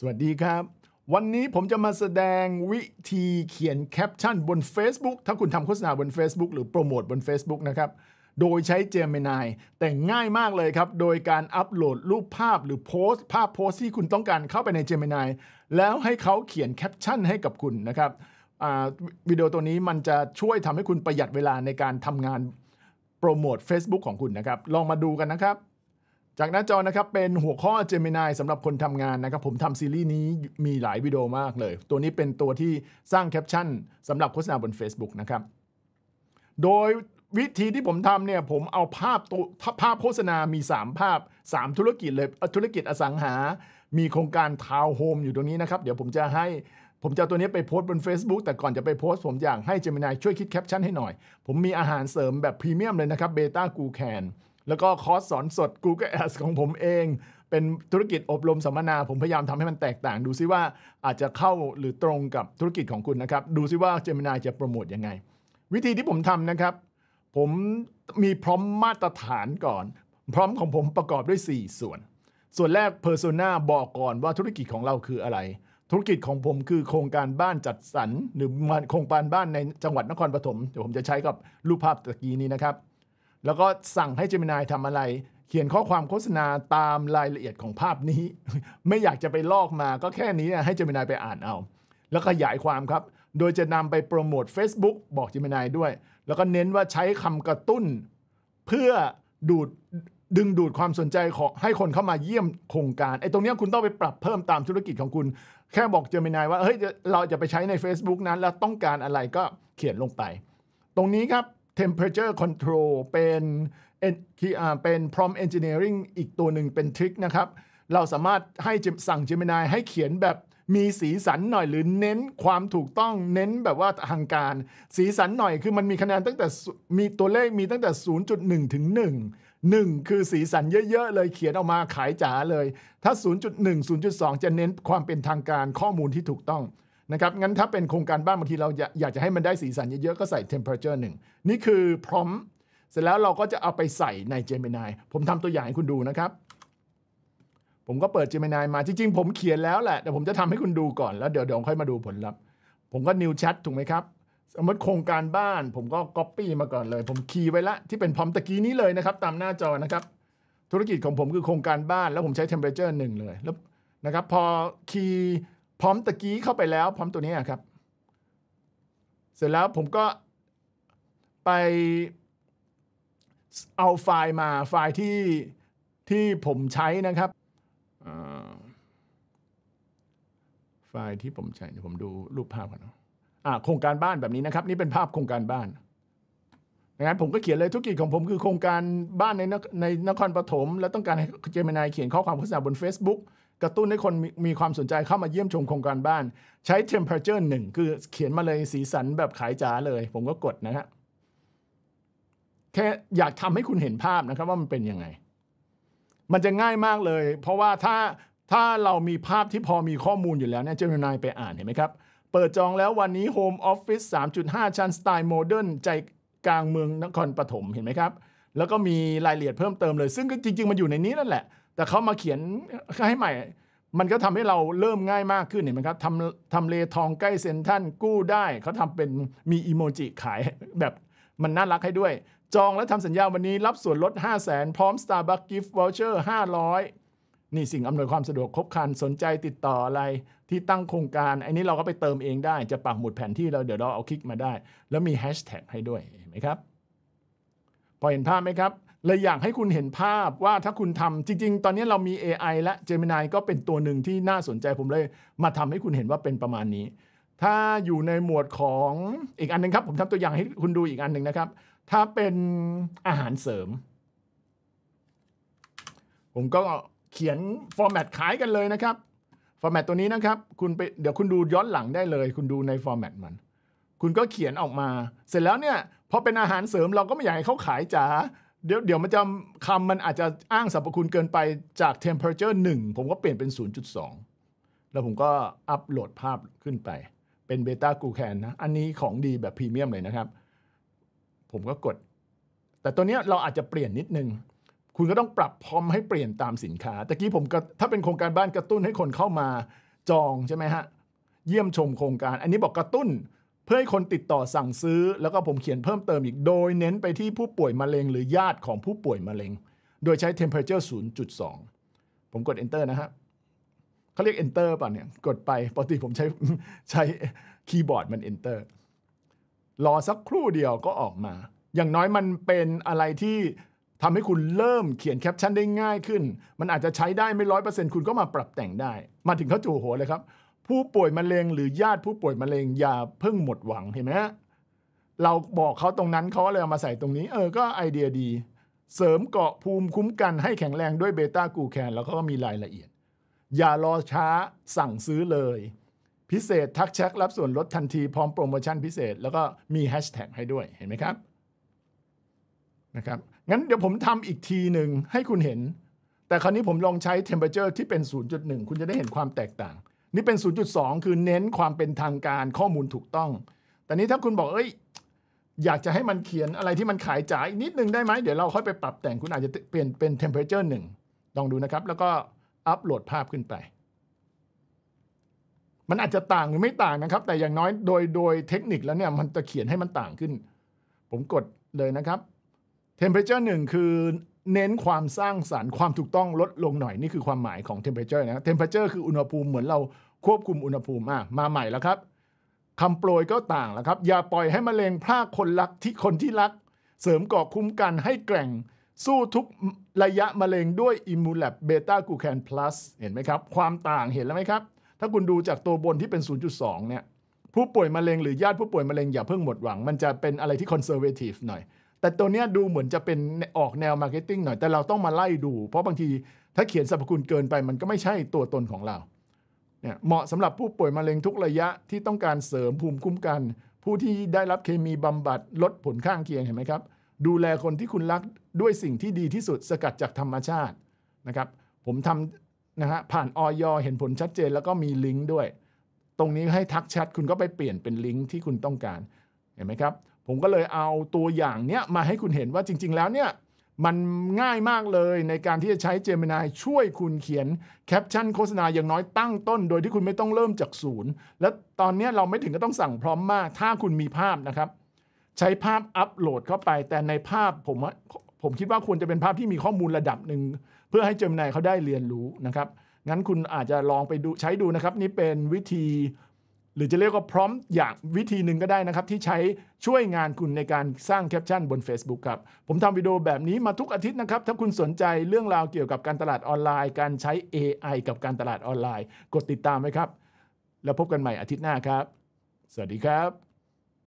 สวัสดีครับ วันนี้ผมจะมาแสดงวิธีเขียนแคปชั่นบน Facebook ถ้าคุณทำโฆษณาบน Facebook หรือโปรโมทบน Facebook นะครับ โดยใช้ Gemini แต่ง่ายมากเลยครับ โดยการอัปโหลดรูปภาพหรือโพสต์ ภาพโพสที่คุณต้องการเข้าไปใน Gemini แล้วให้เขาเขียนแคปชั่นให้กับคุณนะครับวิดีโอตัวนี้มันจะช่วยทำให้คุณประหยัดเวลาในการทำงาน โปรโมท Facebook ของคุณนะครับ ลองมาดูกันนะครับจากหน้าจอนะครับ เป็นหัวข้อ Gemini สำหรับคนทำงานนะครับ ผมทำซีรีส์นี้มีหลายวิดีโอมากเลย ตัวนี้เป็นตัวที่สร้างแคปชั่นสำหรับโฆษณาบน Facebook นะครับ โดยวิธีที่ผมทำเนี่ยผมเอาภาพตัวภาพโฆษณา มี 3 ภาพ 3 ธุรกิจเลยธุรกิจอสังหา มีโครงการทาวน์โฮมอยู่ตรงนี้นะครับ เดี๋ยวผมจะให้ผมจะตัวนี้ไปโพสต์บน Facebook แต่ก่อนจะไปโพสต์ผมอยากให้เจมินายช่วยคิดแคปชั่นให้หน่อยผมมีอาหารเสริมแบบพรีเมียมเลยนะครับเบต้ากูแคนแล้วก็คอร์สสอนสด Google Ads ของผมเองเป็นธุรกิจอบรมสัมมนา ผมพยายามทำให้มันแตกต่าง ดูซิว่าอาจจะเข้าหรือตรงกับธุรกิจของคุณนะครับ ดูซิว่าเจมินาจะโปรโมทยังไง วิธีที่ผมทำนะครับ ผมมีพร้อมมาตรฐานก่อน พร้อมของผมประกอบด้วย 4 ส่วน ส่วนแรก Persona บอกก่อนว่าธุรกิจของเราคืออะไร ธุรกิจของผมคือโครงการบ้านจัดสรรหรือโครงการบ้านในจังหวัดนครปฐมเดี๋ยวผมจะใช้กับรูปภาพตะกี้นี้นะครับแล้วก็สั่งให้เจมินายทำอะไร เขียนข้อความโฆษณาตามรายละเอียดของภาพนี้ ไม่อยากจะไปลอกมา ก็แค่นี้นะให้เจมินายไปอ่านเอา แล้วขยายความครับ โดยจะนำไปโปรโมท Facebook บอกเจมินายด้วย แล้วก็เน้นว่าใช้คำกระตุ้น เพื่อดูดดึงดูดความสนใจของให้คนเข้ามาเยี่ยมโครงการไอ้ตรงนี้คุณต้องไปปรับเพิ่มตามธุรกิจของคุณ แค่บอกเจมินายว่า เฮ้ย เราจะไปใช้ใน Facebook นั้น แล้วต้องการอะไรก็เขียนลงไป ตรงนี้ครับ temperature control เป็นเป็น prompt engineering อีกตัวหนึ่งเป็นทริคนะครับ เราสามารถให้สั่ง Gemini ให้เขียนแบบมีสีสันหน่อยหรือเน้นความถูกต้องเน้นแบบว่าทางการ สีสันหน่อยคือมันมีคะแนนตั้งแต่มีตัวเลขมีตั้งแต่ 0.1ถึง1 1 คือสีสันเยอะๆเลยเขียนออกมาขายจ๋าเลยถ้า 0.1 0.2 จะเน้นความเป็นทางการข้อมูลที่ถูกต้องนะครับ งั้นถ้าเป็นโครงการบ้านบางทีเราอยากจะให้มันได้สีสันเยอะๆก็ใส่ temperature หนึ่งนี่คือพร้อมเสร็จแล้วเราก็จะเอาไปใส่ใน Gemini ผมทำตัวอย่างให้คุณดูนะครับ ผมก็เปิด Gemini มาจริงๆ ผมเขียนแล้วแหละแต่ผมจะทำให้คุณดูก่อนแล้วเดี๋ยวเดี๋ยวค่อยมาดูผลลัพธ์ผมก็ New Chat ถูกไหมครับสมมติโครงการบ้านผมก็ Copy มาก่อนเลย ผมคีย์ไว้ละที่เป็นพร้อมตะกี้นี้เลยนะครับตามหน้าจอนะครับ ธุรกิจของผมคือโครงการบ้านแล้วผมใช้ temperature งเลยแล้วนะครับพอคีย์พร้อมตะกี้เข้าไปแล้วพร้อมตัวนี้ครับเสร็จแล้วผมก็ไปเอาไฟล์มาไฟล์ที่ที่ผมใช้นะครับไฟล์ที่ผมใช้เดี๋ยวผมดูรูปภาพก่อนนะโครงการบ้านแบบนี้นะครับ นี่เป็นภาพโครงการบ้านนะครับผมก็เขียนเลยธุรกิจของผมคือโครงการบ้านในในนครปฐมแล้วต้องการให้เจมินายเขียนข้อความโฆษณาบน Facebook กระตุ้นให้คนมมีความสนใจเข้ามาเยี่ยมชมโครงการบ้าน ใช้ temperature หนึ่งคือเขียนมาเลยสีสันแบบขายจ๋าเลย ผมก็กดนะฮะแค่อยากทำให้คุณเห็นภาพนะครับว่ามันเป็นยังไง มันจะง่ายมากเลย เพราะว่าถ้าถ้าเรามีภาพที่พอมีข้อมูลอยู่แล้วเนี่ยเจ้านายไปอ่านเห็นไหมครับ เปิดจองแล้ววันนี้ Home Office 3.5 ชั้นสไตล์โมเดิร์นใจกลางเมืองนครปฐมเห็นไหมครับแล้วก็มีรายละเอียดเพิ่มเติมเลย ซึ่งจริงๆมันอยู่ในนี้นั่นแหละแต่เขามาเขียนให้ใหม่ มันก็ทำให้เราเริ่มง่ายมากขึ้นเห็นไหมครับทำทำเลทองใกล้เซ็นทันกู้ได้ เขาทำเป็นมีอีโมจิขายแบบมันน่ารักให้ด้วย จองและทำสัญญาวันนี้รับส่วนลด 5 0 0แสนพร้อม Starbucks Gift Voucher 500 นี่สิ่งอำนวยความสะดวกครบครัน สนใจติดต่ออะไรที่ตั้งโครงการ อันนี้เราก็ไปเติมเองได้จะปักหมุดแผนที่เราเดี๋ยวเราเอาคลิกมาได้ แล้วมีแฮชแท็กให้ด้วยเห็นไหมครับพอเห็นภาพไหมครับเลยอยากให้คุณเห็นภาพว่าถ้าคุณทำจริง ๆ ตอนนี้เรามี AI และ Gemini ก็เป็นตัวหนึ่งที่น่าสนใจผมเลยมาทำให้คุณเห็นว่าเป็นประมาณนี้ ถ้าอยู่ในหมวดของอีกอันนึงครับ ผมทำตัวอย่างให้คุณดูอีกอันหนึ่งนะครับ ถ้าเป็นอาหารเสริม ผมก็เขียนฟอร์แมตขายกันเลยนะครับฟอร์แมตตัวนี้นะครับ คุณไปเดี๋ยวคุณดูย้อนหลังได้เลย คุณดูในฟอร์แมตมัน คุณก็เขียนออกมาเสร็จแล้วเนี่ยพอเป็นอาหารเสริมเราก็ไม่อยากให้เขาขายจ๋าเดี๋ยวเดี๋ยวมันจะคำมันอาจจะอ้างสรรพคุณเกินไปจาก temperature 1 ผมก็เปลี่ยนเป็น 0.2 แล้วผมก็อัปโหลดภาพขึ้นไป เป็นเบต้ากูแคนนะ อันนี้ของดีแบบพรีเมียมเลยนะครับ ผมก็กด แต่ตัวนี้เราอาจจะเปลี่ยนนิดนึง คุณก็ต้องปรับพร้อมให้เปลี่ยนตามสินค้าตะกี้ผมก็ถ้าเป็นโครงการบ้านกระตุ้นให้คนเข้ามาจองใช่ไหมฮะเยี่ยมชมโครงการ อันนี้บอกกระตุ้นเพื่อให้คนติดต่อสั่งซื้อแล้วก็ผมเขียนเพิ่มเติมอีกโดยเน้นไปที่ผู้ป่วยมะเร็งหรือญาติของผู้ป่วยมะเร็ง โดยใช้ temperature 0.2 ผมกด enter นะฮะเขาเรียก enter ป่ะ เนี่ยกดไปปกติผมใช้ใช้คีย์บอร์ดมัน enter รอสักครู่เดียวก็ออกมา อย่างน้อยมันเป็นอะไรที่ทำให้คุณเริ่มเขียนแคปชั่นได้ง่ายขึ้น มันอาจจะใช้ได้ไม่ร้อยเปอร์เซ็นต์คุณก็มาปรับแต่งได้ มาถึงเขาจู่หัวเลยครับผู้ป่วยมะเร็งหรือญาติผู้ป่วยมะเร็งอย่าเพิ่งหมดหวังเห็นไหมฮะ เราบอกเขาตรงนั้นเขาเลยเอามาใส่ตรงนี้เออก็ไอเดียดี เสริมเกาะภูมิคุ้มกันให้แข็งแรงด้วยเบต้ากูแคน แล้วก็มีรายละเอียด อย่ารอช้าสั่งซื้อเลย พิเศษทักแชทรับส่วนลดทันทีพร้อมโปรโมชั่นพิเศษแล้วก็มีแฮชแท็กให้ด้วยเห็นไหมครับนะครับงั้นเดี๋ยวผมทำอีกทีหนึ่งให้คุณเห็น แต่คราวนี้ผมลองใช้เทมเปอร์เจอร์ที่เป็น 0.1 คุณจะได้เห็นความแตกต่างนี่เป็น 0.2 คือเน้นความเป็นทางการข้อมูลถูกต้อง แต่นี้ถ้าคุณบอก เอ้ย อยากจะให้มันเขียนอะไรที่มันขายจ่ายนิดนึงได้ไหม เดี๋ยวเราค่อยไปปรับแต่ง คุณอาจจะเปลี่ยนเป็น temperature หนึ่ง ลองดูนะครับ แล้วก็อัปโหลดภาพขึ้นไป มันอาจจะต่างหรือไม่ต่างนะครับ แต่อย่างน้อยโดยโดยเทคนิคแล้วเนี่ย มันจะเขียนให้มันต่างขึ้น ผมกดเลยนะครับ temperature 1 คือเน้นความสร้างสารรค์ความถูกต้องลดลงหน่อยนี่คือความหมายของ temperature นะ temperature คืออุณหภูมิ เหมือนเราควบคุมอุณหภูมิอ่ะมาใหม่แล้วครับคำโปรยก็ต่างแล้วครับอย่าปล่อยให้มะเร็งพลากคนรักที่คนที่รัก เสริมก่อคุ้มกันให้แกร่ง สู้ทุกระยะมะเร็งด้วยอิมูแลบเบต้ากูแคนพลัสเห็นไหมครับ ความต่างเห็นแล้วไหมครับ ถ้าคุณดูจากตัวบนที่เป็น0.2เนี่ยผู้ป่วยมะเร็งหรือญาติผู้ป่วยมะเร็งอย่าเพิ่งหมดหวังมันจะเป็นอะไรที่คอนเซอร์เวทีฟหน่อยแต่ตัวเนี้ยดูเหมือนจะเป็นออกแนวมาร์เก็ตติ้งหน่อย แต่เราต้องมาไล่ดู เพราะบางทีถ้าเขียนสรรพคุณเกินไป มันก็ไม่ใช่ตัวตนของเราเนี่ยเหมาะสำหรับผู้ป่วยมะเร็งทุกระยะที่ต้องการเสริมภูมิคุ้มกัน ผู้ที่ได้รับเคมีบำบัดลดผลข้างเคียงเห็นไหมครับ ดูแลคนที่คุณรักด้วยสิ่งที่ดีที่สุดสกัดจากธรรมชาตินะครับผมทำนะฮะผ่านออยเห็นผลชัดเจน แล้วก็มีลิงก์ด้วยตรงนี้ให้ทักแชทคุณก็ไปเปลี่ยนเป็นลิงก์ที่คุณต้องการเห็นไหมครับ ผมก็เลยเอาตัวอย่างเนี้ยมาให้คุณเห็นว่าจริง ๆ แล้วเนี่ยมันง่ายมากเลยในการที่จะใช้ Gemini ช่วยคุณเขียนแคปชั่นโฆษณาอย่างน้อยตั้งต้น โดยที่คุณไม่ต้องเริ่มจากศูนย์ และตอนนี้เราไม่ถึงก็ต้องสั่งพร้อมมากถ้าคุณมีภาพนะครับ ใช้ภาพอัปโหลดเข้าไปแต่ในภาพผมผมคิดว่าควรจะเป็นภาพที่มีข้อมูลระดับหนึ่งเพื่อให้ Gemini เขาได้เรียนรู้นะครับ งั้นคุณอาจจะลองไปดูใช้ดูนะครับนี่เป็นวิธีหรือจะเรียกว่าพร้อมอย่างวิธีหนึ่งก็ได้นะครับ ที่ใช้ช่วยงานคุณในการสร้างแคปชั่นบน Facebook ครับ ผมทำวิดีโอแบบนี้มาทุกอาทิตย์นะครับ ถ้าคุณสนใจเรื่องราวเกี่ยวกับการตลาดออนไลน์การใช้ AI กับการตลาดออนไลน์ กดติดตามไว้ครับ แล้วพบกันใหม่อาทิตย์หน้าครับ สวัสดีครับ